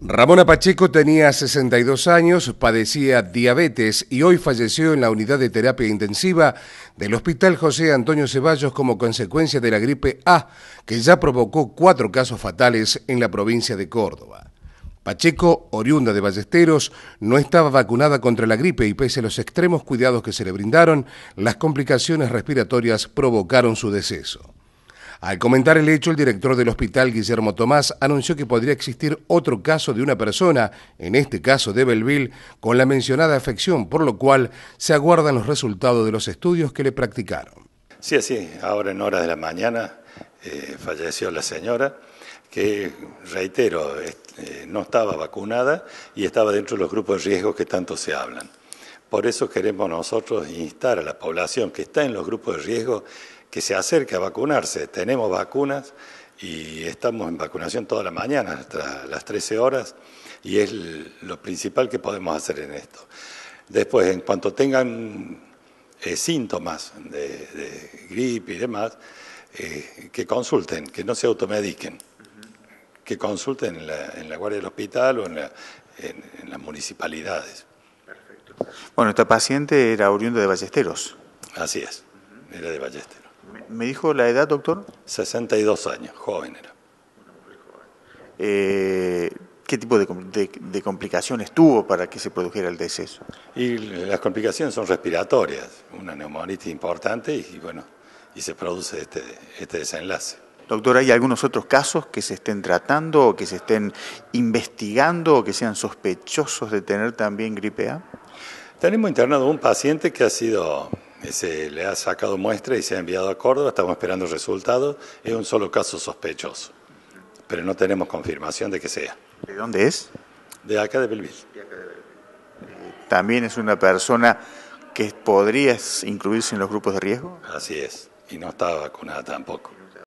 Ramona Pacheco tenía 62 años, padecía diabetes y hoy falleció en la unidad de terapia intensiva del Hospital José Antonio Ceballos como consecuencia de la gripe A, que ya provocó cuatro casos fatales en la provincia de Córdoba. Pacheco, oriunda de Ballesteros, no estaba vacunada contra la gripe y pese a los extremos cuidados que se le brindaron, las complicaciones respiratorias provocaron su deceso. Al comentar el hecho, el director del hospital, Guillermo Tomás, anunció que podría existir otro caso de una persona, en este caso de Belville, con la mencionada afección, por lo cual se aguardan los resultados de los estudios que le practicaron. Sí, sí, ahora en horas de la mañana eh, falleció la señora, que reitero, eh, no estaba vacunada y estaba dentro de los grupos de riesgo que tanto se hablan. Por eso queremos nosotros instar a la población que está en los grupos de riesgo que se acerque a vacunarse. Tenemos vacunas y estamos en vacunación toda la mañana, hasta las 13 horas, y es lo principal que podemos hacer en esto. Después, en cuanto tengan eh, síntomas de, gripe y demás, eh, que consulten, que no se automediquen, que consulten en la, guardia del hospital o en las municipalidades. Bueno, esta paciente era oriunda de Ballesteros. Así es, era de Ballesteros. ¿Me dijo la edad, doctor? 62 años, joven era. Eh, ¿Qué tipo de, complicaciones tuvo para que se produjera el deceso? Y las complicaciones son respiratorias, una neumonitis importante y bueno, y se produce este, este desenlace. Doctor, ¿hay algunos otros casos que se estén tratando o que se estén investigando o que sean sospechosos de tener también gripe A? Tenemos internado un paciente que ha sido, eh, se le ha sacado muestra y se ha enviado a Córdoba, estamos esperando resultados, es un solo caso sospechoso, pero no tenemos confirmación de que sea. ¿De dónde es? De acá de Belville. Eh, también es una persona que podría incluirse en los grupos de riesgo. Así es, y no estaba vacunada tampoco.